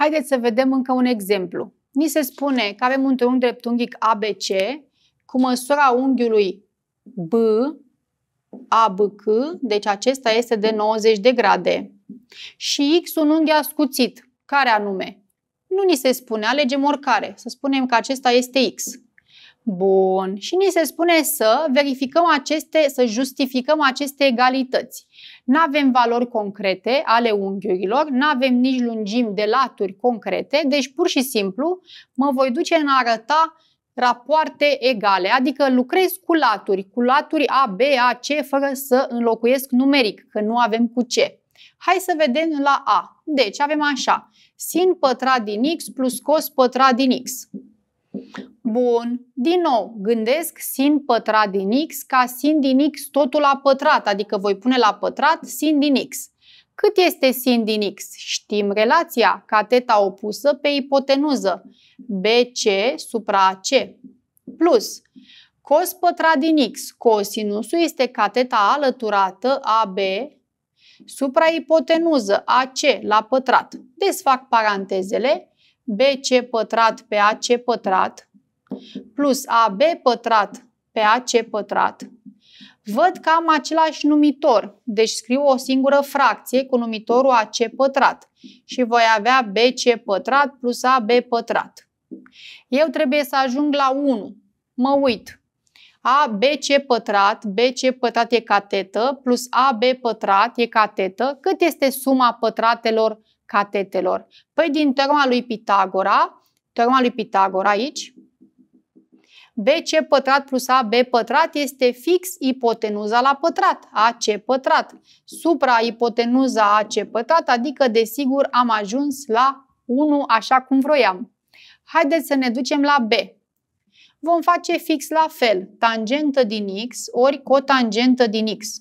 Haideți să vedem încă un exemplu. Ni se spune că avem un triunghi dreptunghic ABC cu măsura unghiului B, ABC, deci acesta este de 90 de grade. Și X un unghi ascuțit. Care anume? Nu ni se spune, alegem oricare. Să spunem că acesta este X. Bun. Și ni se spune să verificăm aceste, să justificăm aceste egalități. Nu avem valori concrete ale unghiurilor, nu avem nici lungimi de laturi concrete, deci pur și simplu mă voi duce în a arăta rapoarte egale, adică lucrez cu laturi, cu laturi A, B, A, C, fără să înlocuiesc numeric, că nu avem cu ce. Hai să vedem la A. Deci avem așa, sin pătrat din x plus cos pătrat din x. Bun, din nou, gândesc sin pătrat din x ca sin din x totul la pătrat, adică voi pune la pătrat sin din x. Cât este sin din x? Știm relația cateta opusă pe ipotenuză, BC supra C, plus cos pătrat din x, cosinusul este cateta alăturată AB supra ipotenuză AC la pătrat. Desfac parantezele, BC pătrat pe AC pătrat plus AB pătrat pe AC pătrat. Văd că am același numitor, deci scriu o singură fracție cu numitorul AC pătrat și voi avea BC pătrat plus AB pătrat. Eu trebuie să ajung la 1. Mă uit. ABC pătrat, BC pătrat e catetă, plus AB pătrat e catetă. Cât este suma pătratelor catetelor? Păi din teorema lui Pitagora, teorema lui Pitagora aici, BC pătrat plus AB pătrat este fix ipotenuza la pătrat, AC pătrat. Supra-ipotenuza AC pătrat, adică desigur am ajuns la 1 așa cum vroiam. Haideți să ne ducem la B. Vom face fix la fel, tangentă din X ori cotangentă din X.